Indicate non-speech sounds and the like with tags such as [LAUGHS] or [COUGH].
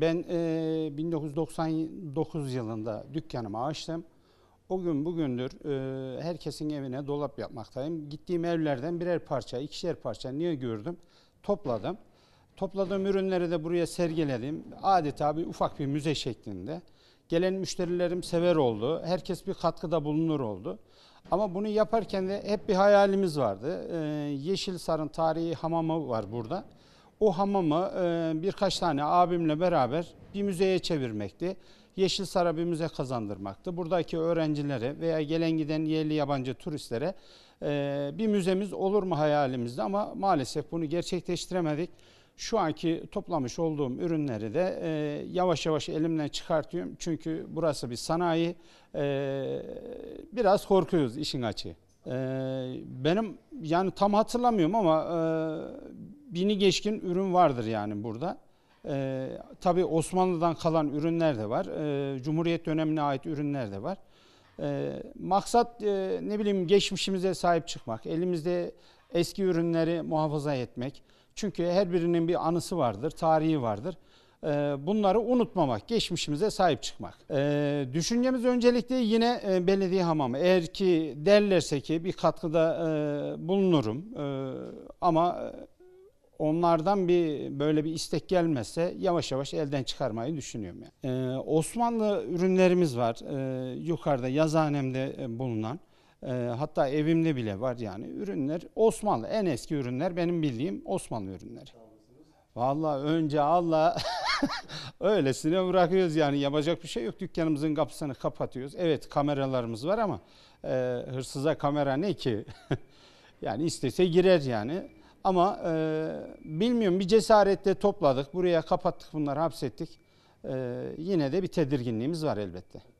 Ben e, 1999 yılında dükkanımı açtım. O gün bugündür e, herkesin evine dolap yapmaktayım. Gittiğim evlerden birer parça, ikişer parça niye gördüm? Topladım. Topladığım ürünleri de buraya sergiledim. Adeta bir ufak bir müze şeklinde. Gelen müşterilerim sever oldu. Herkes bir katkıda bulunur oldu. Ama bunu yaparken de hep bir hayalimiz vardı. Ee, Yeşil Sarın Tarihi Hamamı var burada. O hamamı e, birkaç tane abimle beraber bir müzeye çevirmekti. Yeşilsar'a bir müze kazandırmaktı. Buradaki öğrencilere veya gelen giden yerli yabancı turistlere e, bir müzemiz olur mu hayalimizde ama maalesef bunu gerçekleştiremedik. Şu anki toplamış olduğum ürünleri de e, yavaş yavaş elimden çıkartıyorum. Çünkü burası bir sanayi. E, biraz korkuyoruz işin açığı. Ee, benim yani tam hatırlamıyorum ama e, bini geçkin ürün vardır yani burada. Ee, tabii Osmanlı'dan kalan ürünler de var. Ee, Cumhuriyet dönemine ait ürünler de var. Ee, maksat e, ne bileyim geçmişimize sahip çıkmak. Elimizde eski ürünleri muhafaza etmek. Çünkü her birinin bir anısı vardır, tarihi vardır. Ee, bunları unutmamak, geçmişimize sahip çıkmak. Ee, düşüncemiz öncelikle yine e, belediye hamamı. Eğer ki derlerse ki bir katkıda e, bulunurum e, ama e, onlardan bir böyle bir istek gelmezse yavaş yavaş elden çıkarmayı düşünüyorum. Yani. Ee, Osmanlı ürünlerimiz var. Ee, yukarıda yazhanemde e, bulunan e, hatta evimde bile var yani ürünler Osmanlı en eski ürünler benim bildiğim Osmanlı ürünleri. Vallahi önce Allah [LAUGHS] öylesine bırakıyoruz yani yapacak bir şey yok. Dükkanımızın kapısını kapatıyoruz. Evet kameralarımız var ama e, hırsıza kamera ne ki? [LAUGHS] yani istese girer yani. Ama e, bilmiyorum bir cesaretle topladık. Buraya kapattık bunları hapsettik. E, yine de bir tedirginliğimiz var elbette.